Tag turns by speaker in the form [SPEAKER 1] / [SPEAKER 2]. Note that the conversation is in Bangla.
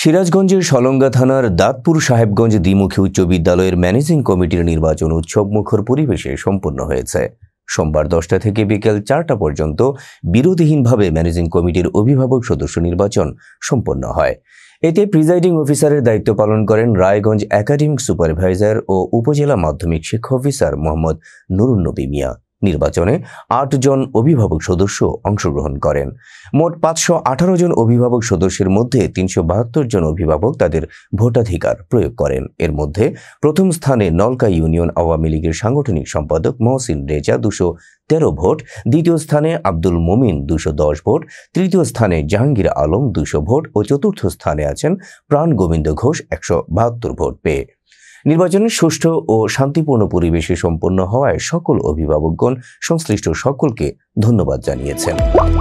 [SPEAKER 1] সিরাজগঞ্জের সলঙ্গা থানার দাঁতপুর সাহেবগঞ্জ দ্বিমুখী উচ্চ বিদ্যালয়ের ম্যানেজিং কমিটির নির্বাচন উৎসবমুখর পরিবেশে সম্পন্ন হয়েছে সোমবার দশটা থেকে বিকেল চারটা পর্যন্ত বিরোধীহীনভাবে ম্যানেজিং কমিটির অভিভাবক সদস্য নির্বাচন সম্পন্ন হয় এতে প্রিজাইডিং অফিসারের দায়িত্ব পালন করেন রায়গঞ্জ একাডেমিক সুপারভাইজার ও উপজেলা মাধ্যমিক শিক্ষা অফিসার মোহাম্মদ নুরুন্নবী মিয়া নির্বাচনে আটজন অভিভাবক সদস্য অংশগ্রহণ করেন মোট পাঁচশো আঠারো জন অভিভাবক সদস্যের মধ্যে তিনশো বাহাত্তর জন অভিভাবক তাদের ভোটাধিকার প্রয়োগ করেন এর মধ্যে প্রথম স্থানে নলকা ইউনিয়ন আওয়ামী লীগের সাংগঠনিক সম্পাদক মহসিন রেজা দুশো তেরো ভোট দ্বিতীয় স্থানে আব্দুল মুমিন দুশো দশ ভোট তৃতীয় স্থানে জাহাঙ্গীর আলম দুশো ভোট ও চতুর্থ স্থানে আছেন প্রাণ গোবিন্দ ঘোষ একশো বাহাত্তর ভোট পেয়ে নির্বাচন সুষ্ঠু ও শান্তিপূর্ণ পরিবেশে সম্পন্ন হওয়ায় সকল অভিভাবকগণ সংশ্লিষ্ট সকলকে ধন্যবাদ জানিয়েছেন